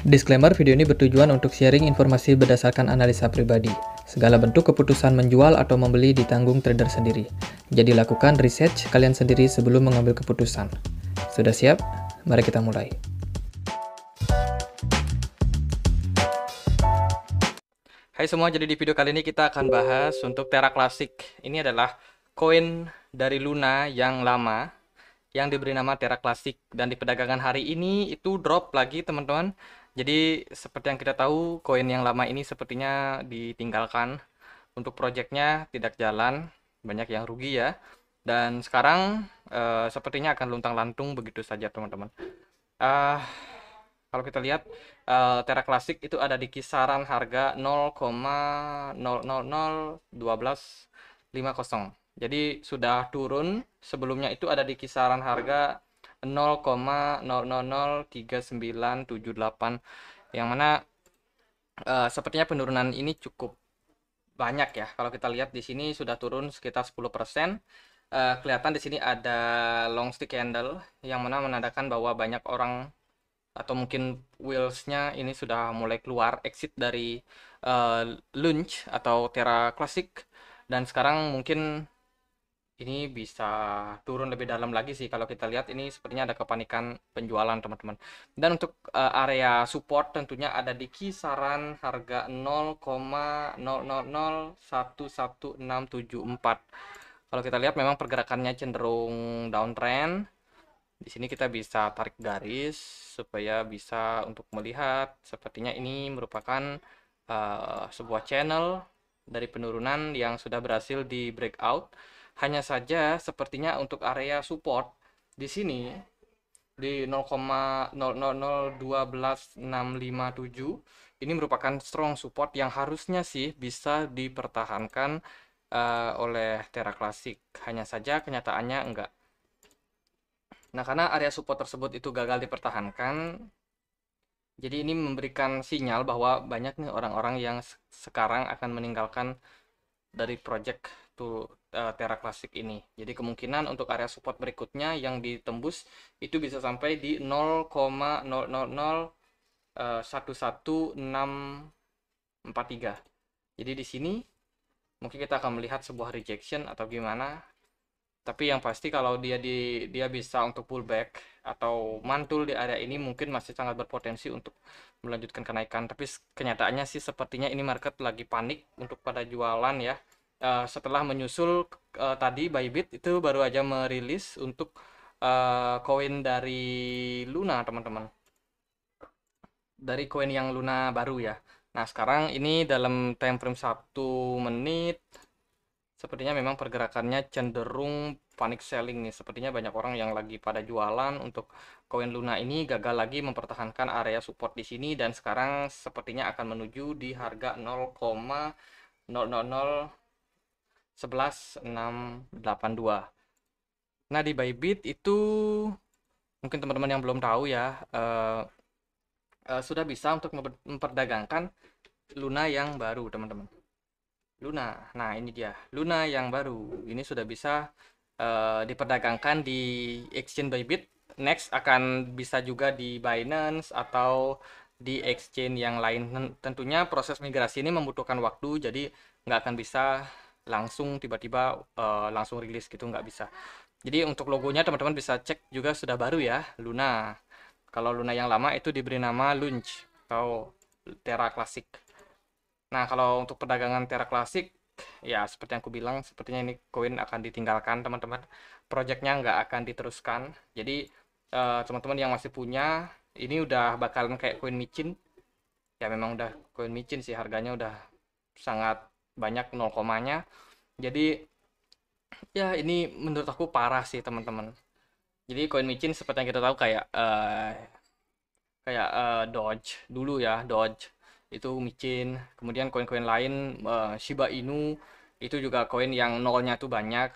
Disclaimer, video ini bertujuan untuk sharing informasi berdasarkan analisa pribadi. Segala bentuk keputusan menjual atau membeli ditanggung trader sendiri. Jadi lakukan research kalian sendiri sebelum mengambil keputusan. Sudah siap? Mari kita mulai. Hai semua, jadi di video kali ini kita akan bahas untuk Terra Classic. Ini adalah koin dari Luna yang lama yang diberi nama Terra Classic dan di perdagangan hari ini itu drop lagi teman-teman jadi seperti yang kita tahu, koin yang lama ini sepertinya ditinggalkan untuk proyeknya tidak jalan, banyak yang rugi ya. Dan sekarang uh, sepertinya akan luntang-lantung begitu saja teman-teman. Uh, kalau kita lihat uh, Terra Classic itu ada di kisaran harga 0,0001250. Jadi sudah turun, sebelumnya itu ada di kisaran harga 0,0003978 yang mana uh, sepertinya penurunan ini cukup banyak ya. Kalau kita lihat di sini sudah turun sekitar 10%. Uh, eh, kelihatan di sini ada long stick candle yang mana menandakan bahwa banyak orang atau mungkin wheelsnya ini sudah mulai keluar exit dari uh, lunch atau tera Classic dan sekarang mungkin ini bisa turun lebih dalam lagi sih kalau kita lihat ini sepertinya ada kepanikan penjualan teman-teman dan untuk uh, area support tentunya ada di kisaran harga 0,000116744 kalau kita lihat memang pergerakannya cenderung downtrend di sini kita bisa tarik garis supaya bisa untuk melihat sepertinya ini merupakan uh, sebuah channel dari penurunan yang sudah berhasil di breakout hanya saja sepertinya untuk area support di sini iya. di 0,00012657 ini merupakan strong support yang harusnya sih bisa dipertahankan uh, oleh Terra Classic. Hanya saja kenyataannya enggak. Nah, karena area support tersebut itu gagal dipertahankan, jadi ini memberikan sinyal bahwa banyak nih orang-orang yang sekarang akan meninggalkan dari project to uh, Terra Classic ini. Jadi kemungkinan untuk area support berikutnya yang ditembus itu bisa sampai di 0,00011643. Eh, Jadi di sini mungkin kita akan melihat sebuah rejection atau gimana. Tapi yang pasti kalau dia di dia bisa untuk pullback atau mantul di area ini mungkin masih sangat berpotensi untuk melanjutkan kenaikan. Tapi kenyataannya sih sepertinya ini market lagi panik untuk pada jualan ya uh, setelah menyusul uh, tadi Bybit itu baru aja merilis untuk uh, dari Luna teman-teman dari koin yang Luna baru ya Nah sekarang ini dalam time frame 1 menit sepertinya memang pergerakannya cenderung panic selling nih sepertinya banyak orang yang lagi pada jualan untuk koin Luna ini gagal lagi mempertahankan area support di sini dan sekarang sepertinya akan menuju di harga 0,000 11682. Nah, di Bybit itu mungkin teman-teman yang belum tahu ya, uh, uh, sudah bisa untuk memperdagangkan Luna yang baru, teman-teman. Luna. Nah, ini dia. Luna yang baru. Ini sudah bisa uh, diperdagangkan di exchange Bybit. Next akan bisa juga di Binance atau di exchange yang lain. Tentunya proses migrasi ini membutuhkan waktu, jadi nggak akan bisa langsung tiba-tiba uh, langsung rilis gitu nggak bisa jadi untuk logonya teman-teman bisa cek juga sudah baru ya Luna kalau Luna yang lama itu diberi nama Lunch atau Terra Classic nah kalau untuk perdagangan Terra Classic ya seperti yang aku bilang sepertinya ini koin akan ditinggalkan teman-teman projectnya nggak akan diteruskan jadi eh, teman-teman uh, yang masih punya ini udah bakalan kayak koin micin ya memang udah koin micin sih harganya udah sangat banyak nol komanya jadi ya ini menurut aku parah sih teman-teman jadi koin micin seperti yang kita tahu kayak uh, kayak uh, eh, Doge dulu ya dodge itu micin kemudian koin-koin lain uh, Shiba Inu itu juga koin yang nolnya tuh banyak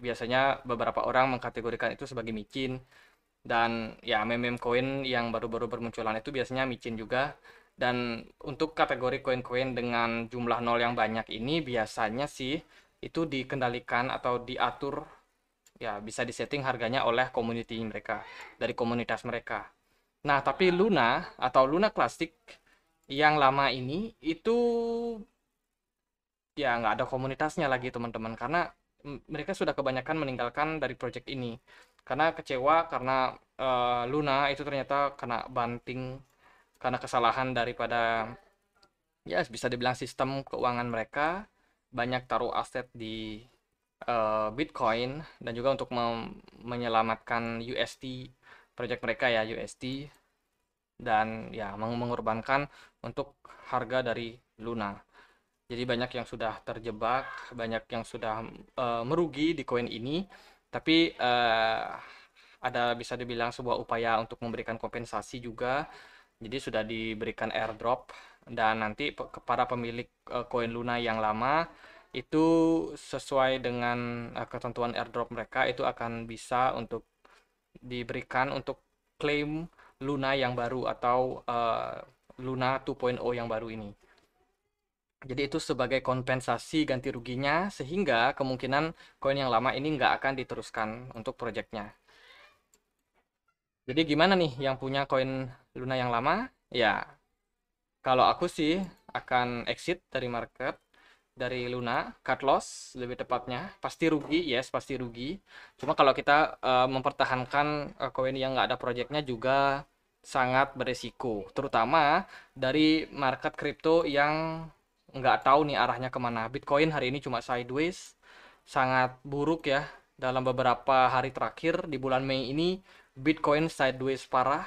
biasanya beberapa orang mengkategorikan itu sebagai micin dan ya meme koin yang baru-baru bermunculan itu biasanya micin juga dan untuk kategori koin-koin dengan jumlah nol yang banyak ini biasanya sih itu dikendalikan atau diatur ya bisa disetting harganya oleh community mereka dari komunitas mereka. Nah, tapi Luna atau Luna Classic yang lama ini itu ya nggak ada komunitasnya lagi teman-teman karena mereka sudah kebanyakan meninggalkan dari project ini karena kecewa karena uh, Luna itu ternyata kena banting karena kesalahan daripada ya bisa dibilang sistem keuangan mereka banyak taruh aset di uh, Bitcoin dan juga untuk menyelamatkan USD project mereka ya USD dan ya meng mengorbankan untuk harga dari Luna. Jadi banyak yang sudah terjebak, banyak yang sudah uh, merugi di koin ini, tapi uh, ada bisa dibilang sebuah upaya untuk memberikan kompensasi juga jadi sudah diberikan airdrop dan nanti pe kepada pemilik eh, koin uh, Luna yang lama itu sesuai dengan uh, ketentuan airdrop mereka itu akan bisa untuk diberikan untuk klaim Luna yang baru atau uh, Luna 2.0 yang baru ini. Jadi itu sebagai kompensasi ganti ruginya sehingga kemungkinan koin yang lama ini nggak akan diteruskan untuk proyeknya. Jadi gimana nih yang punya koin Luna yang lama? Ya, kalau aku sih akan exit dari market dari Luna, cut loss lebih tepatnya. Pasti rugi, yes, pasti rugi. Cuma kalau kita uh, mempertahankan uh, koin yang nggak ada proyeknya juga sangat beresiko, terutama dari market kripto yang nggak tahu nih arahnya kemana. Bitcoin hari ini cuma sideways, sangat buruk ya dalam beberapa hari terakhir di bulan Mei ini Bitcoin sideways parah,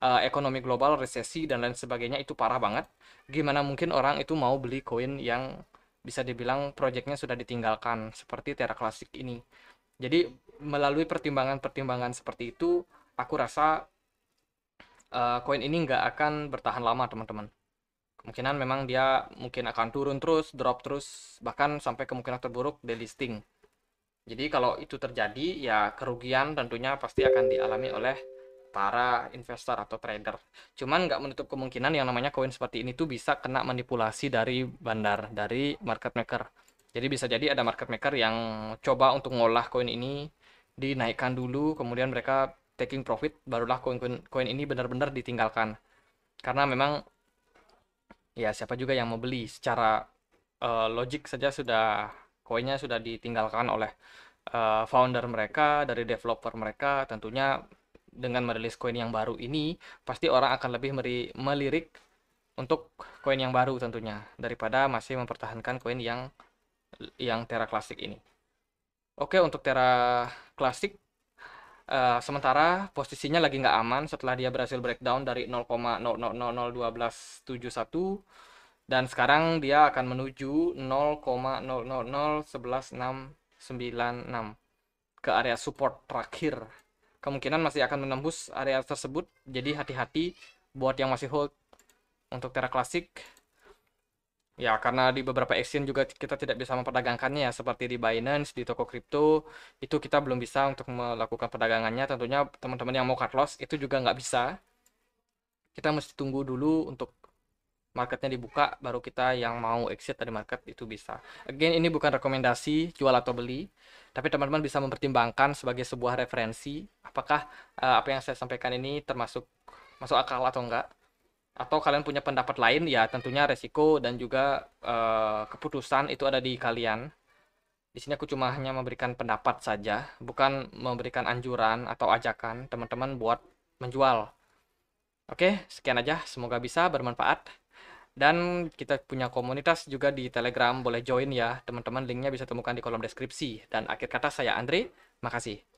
uh, ekonomi global resesi dan lain sebagainya itu parah banget. Gimana mungkin orang itu mau beli koin yang bisa dibilang proyeknya sudah ditinggalkan seperti Terra Classic ini. Jadi melalui pertimbangan-pertimbangan seperti itu, aku rasa eh, koin uh, ini nggak akan bertahan lama teman-teman. Kemungkinan memang dia mungkin akan turun terus, drop terus, bahkan sampai kemungkinan terburuk delisting. Jadi kalau itu terjadi ya kerugian tentunya pasti akan dialami oleh para investor atau trader. Cuman nggak menutup kemungkinan yang namanya koin seperti ini tuh bisa kena manipulasi dari bandar, dari market maker. Jadi bisa jadi ada market maker yang coba untuk ngolah koin ini dinaikkan dulu, kemudian mereka taking profit, barulah koin-koin ini benar-benar ditinggalkan. Karena memang ya siapa juga yang mau beli secara uh, logik saja sudah koinnya sudah ditinggalkan oleh uh, founder mereka dari developer mereka tentunya dengan merilis koin yang baru ini pasti orang akan lebih melirik untuk koin yang baru tentunya daripada masih mempertahankan koin yang yang Terra Classic ini. Oke untuk Terra Classic uh, sementara posisinya lagi nggak aman setelah dia berhasil breakdown dari 0,000271 dan sekarang dia akan menuju 0,00011696 ke area support terakhir kemungkinan masih akan menembus area tersebut jadi hati-hati buat yang masih hold untuk Terra Classic ya karena di beberapa exchange juga kita tidak bisa memperdagangkannya ya, seperti di Binance di toko kripto itu kita belum bisa untuk melakukan perdagangannya tentunya teman-teman yang mau cut loss itu juga nggak bisa kita mesti tunggu dulu untuk marketnya dibuka baru kita yang mau exit dari market itu bisa again ini bukan rekomendasi jual atau beli tapi teman-teman bisa mempertimbangkan sebagai sebuah referensi apakah uh, apa yang saya sampaikan ini termasuk masuk akal atau enggak atau kalian punya pendapat lain ya tentunya resiko dan juga uh, keputusan itu ada di kalian di sini aku cuma hanya memberikan pendapat saja bukan memberikan anjuran atau ajakan teman-teman buat menjual oke sekian aja semoga bisa bermanfaat dan kita punya komunitas juga di Telegram, boleh join ya. Teman-teman linknya bisa temukan di kolom deskripsi. Dan akhir kata saya Andre, makasih.